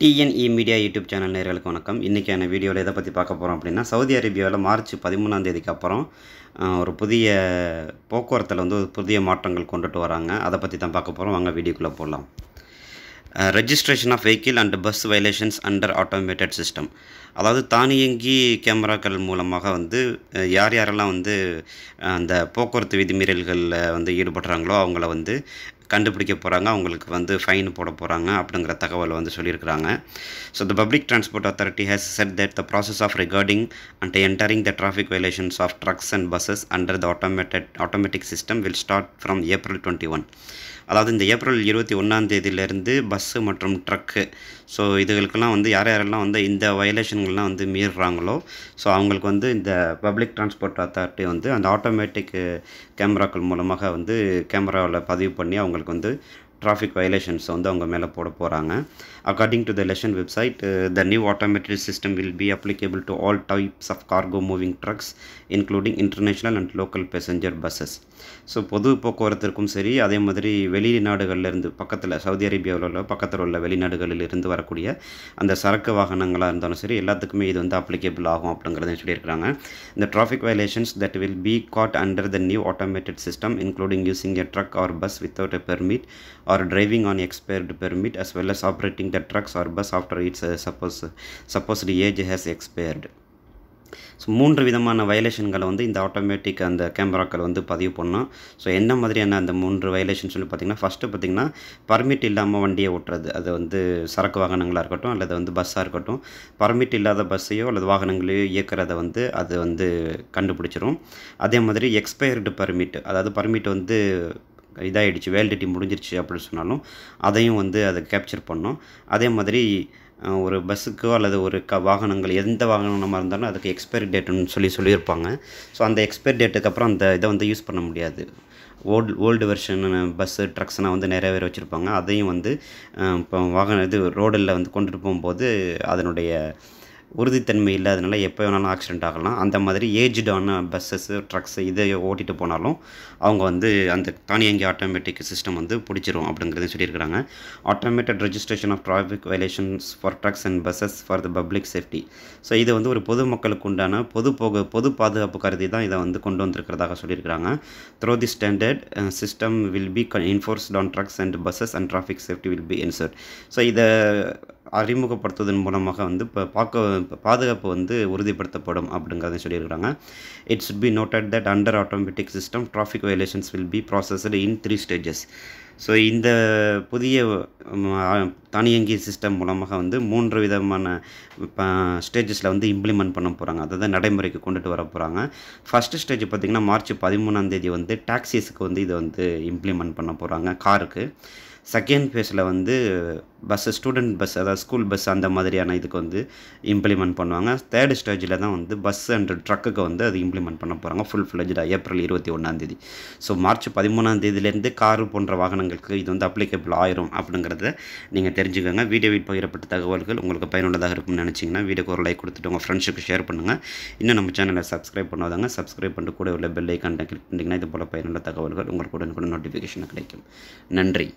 TNE media YouTube channel நேர்களுக்கு வணக்கம் இன்றைக்கான வீடியோவில் எதை பற்றி பார்க்க போகிறோம் அப்படின்னா சவுதி அரேபியாவில் மார்ச் பதிமூணாம் தேதிக்கு அப்புறம் ஒரு புதிய போக்குவரத்தில் வந்து ஒரு புதிய மாற்றங்கள் கொண்டுட்டு வராங்க அதை பற்றி தான் பார்க்க போகிறோம் வாங்க வீடியோக்குள்ளே போகலாம் registration of vehicle and bus violations under automated system அதாவது தானியங்கி கேமராக்கள் மூலமாக வந்து யார் யாரெல்லாம் வந்து அந்த போக்குவரத்து விதிமீறல்களில் வந்து ஈடுபடுறாங்களோ அவங்கள வந்து கண்டுபிடிக்க போகிறாங்க அவங்களுக்கு வந்து ஃபைன் போட போகிறாங்க அப்படிங்கிற தகவலை வந்து சொல்லியிருக்கிறாங்க so the public transport authority has set that the process of recording and entering the traffic violations of trucks and buses under the automated automatic system will start from April twenty one அதாவது இந்த ஏப்ரல் இருபத்தி ஒன்றாந்தேதியிலேருந்து bus மற்றும் truck so இதுகளுக்கெல்லாம் வந்து யார் யாரெல்லாம் வந்து இந்த வயலேஷன்கள்லாம் வந்து மீறுறாங்களோ ஸோ அவங்களுக்கு வந்து இந்த பப்ளிக் டிரான்ஸ்போர்ட் அத்தாரிட்டி வந்து அந்த ஆட்டோமேட்டிக் கேமராக்கள் மூலமாக வந்து கேமராவில் பதிவு பண்ணி அவங்க al contrario. டிராஃபிக் வயலேஷன்ஸ் வந்து அவங்க மேலே போட போகிறாங்க according to the lesson website the new automatic system will be applicable to all types of cargo moving trucks including international and local passenger buses so பொது போக்குவரத்திற்கும் சரி அதே மாதிரி வெளிநாடுகள்லேருந்து பக்கத்தில் சவுதி அரேபியாவில் உள்ள பக்கத்தில் உள்ள வெளிநாடுகளில் இருந்து வரக்கூடிய அந்த சரக்கு வாகனங்களாக இருந்தாலும் சரி எல்லாத்துக்குமே இது வந்து அப்ளிகேபிள் ஆகும் அப்படிங்கிறத சொல்லியிருக்கிறாங்க இந்த traffic violations that will be caught under the new automated system including using a truck or bus without a permit or driving an expired permit as well as operating the trucks or bus after its suppose uh, suppose, supposed age has expired so மூன்று விதமான வயலேஷன்களை வந்து இந்த automatic அந்த கேமராக்கள் வந்து பதிவு பண்ணோம் so என்ன மாதிரியான அந்த மூன்று வயலேஷன் சொல்லி பார்த்தீங்கன்னா ஃபஸ்ட்டு பார்த்தீங்கன்னா பர்மிட் இல்லாமல் வண்டியை ஓட்டுறது அது வந்து சரக்கு வாகனங்களாக இருக்கட்டும் அல்லது வந்து பஸ்ஸாக இருக்கட்டும் பர்மிட் இல்லாத பஸ்ஸையோ அல்லது வாகனங்களையோ இயக்கிறத வந்து அது வந்து கண்டுபிடிச்சிரும் அதே மாதிரி எக்ஸ்பயர்டு பர்மிட் அதாவது பர்மிட் வந்து இதாகிடுச்சு வேலிடிட்டி முடிஞ்சிருச்சு அப்படின்னு சொன்னாலும் அதையும் வந்து அதை கேப்சர் பண்ணோம் அதே மாதிரி ஒரு பஸ்ஸுக்கோ அல்லது ஒரு க வாகனங்கள் எந்த வாகனமாக இருந்தாலும் அதுக்கு எக்ஸ்பைரி டேட்டுன்னு சொல்லி சொல்லியிருப்பாங்க ஸோ அந்த எக்ஸ்பைரி டேட்டுக்கு அப்புறம் அந்த இதை வந்து யூஸ் பண்ண முடியாது ஓல்டு ஓல்டு வெர்ஷன் பஸ்ஸு ட்ரக்ஸ்னால் வந்து நிறைய பேர் வச்சுருப்பாங்க அதையும் வந்து இப்போ வாகனம் இது ரோடில் வந்து கொண்டுட்டு போகும்போது அதனுடைய உறுதித்தன்மை இல்லாதனால எப்போ வேணாலும் ஆக்சிடெண்ட் ஆகலாம் அந்த மாதிரி ஏஜ்டான பஸ்ஸஸ்ஸு ட்ரக்ஸு இதை ஓட்டிகிட்டு போனாலும் அவங்க வந்து அந்த தானியங்கி ஆட்டோமேட்டிக் சிஸ்டம் வந்து பிடிச்சிரும் அப்படிங்கிறத சொல்லியிருக்கிறாங்க automated registration of traffic violations for trucks and buses for the public safety so இது வந்து ஒரு பொதுமக்களுக்கு உண்டான பொது போக பொது பாதுகாப்பு கருதி தான் இதை வந்து கொண்டு வந்திருக்கிறதாக சொல்லியிருக்கிறாங்க through the standard system will be enforced on trucks and buses and traffic safety will be ensured so இதை அறிமுகப்படுத்துவதன் மூலமாக வந்து இப்போ பார்க்க பாதுகாப்பு வந்து உறுதிப்படுத்தப்படும் அப்படிங்கிறத சொல்லியிருக்கிறாங்க it should be noted that under automatic system traffic violations will be processed in three stages so இந்த புதிய தானியங்கி சிஸ்டம் மூலமாக வந்து மூன்று விதமான ஸ்டேஜஸில் வந்து இம்ப்ளிமெண்ட் பண்ண போகிறாங்க அதாவது நடைமுறைக்கு கொண்டுட்டு வர போகிறாங்க ஃபஸ்ட்டு ஸ்டேஜ் பார்த்திங்கன்னா மார்ச் பதிமூணாம் தேதி வந்து டாக்ஸிஸுக்கு வந்து இதை வந்து இம்ப்ளிமெண்ட் பண்ண போகிறாங்க காருக்கு செகண்ட் ஃபேஸில் வந்து பஸ்ஸு ஸ்டூடெண்ட் பஸ் அதாவது ஸ்கூல் பஸ் அந்த மாதிரியான இதுக்கு வந்து இம்ப்ளிமெண்ட் பண்ணுவாங்க தேர்டு ஸ்டேஜில் தான் வந்து பஸ் அண்ட் ட்ரக்குக்கு வந்து அது இம்ப்ளிமெண்ட் பண்ண போகிறாங்க ஃபுல் ஃப்ளெஜ்டாக ஏப்ரல் இருபத்தி ஒன்றாந்தேதி ஸோ மார்ச் பதிமூணாம் தேதியிலேருந்து கார் போன்ற வாகனங்களுக்கு இது வந்து அப்ளிகபிள் ஆயிரும் அப்படிங்கிறத நீங்கள் தெரிஞ்சுக்கோங்க வீடியோவில் பகிரப்பட்ட தகவல்கள் உங்களுக்கு பயனுள்ளதாக இருக்கும்னு நினச்சிங்கன்னா வீடியோக்கு ஒரு லைக் கொடுத்துட்டு உங்கள் ஃப்ரெண்ட்ஸுக்கு ஷேர் பண்ணுங்கள் இன்னும் நம்ம சேனலை சப்ஸ்கிரைப் பண்ணாதாங்க சப்ஸ்கிரைப் பண்ணிட்டு கூட உள்ள பெல் ஐக்கான் கிளிக் பண்ணிங்கன்னா இது போல் பயனுள்ள தகவல்கள் உங்களுக்கு உடனுக்குடன் நோட்டிஃபிகேஷன் கிடைக்கும் நன்றி